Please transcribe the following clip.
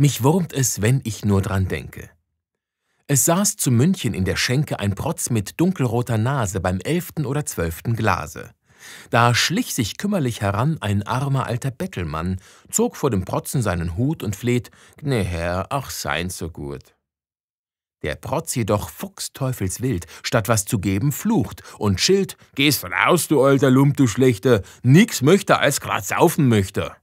Mich wurmt es, wenn ich nur dran denke. Es saß zu München in der Schenke ein Protz mit dunkelroter Nase beim elften oder zwölften Glase. Da schlich sich kümmerlich heran ein armer alter Bettelmann, zog vor dem Protzen seinen Hut und fleht, gnä Herr, ach sei'n so gut. Der Protz jedoch fuchsteufelswild, statt was zu geben, flucht und schilt, gehst raus, du alter Lump, du Schlechter, nix möchte, als grad saufen möchte.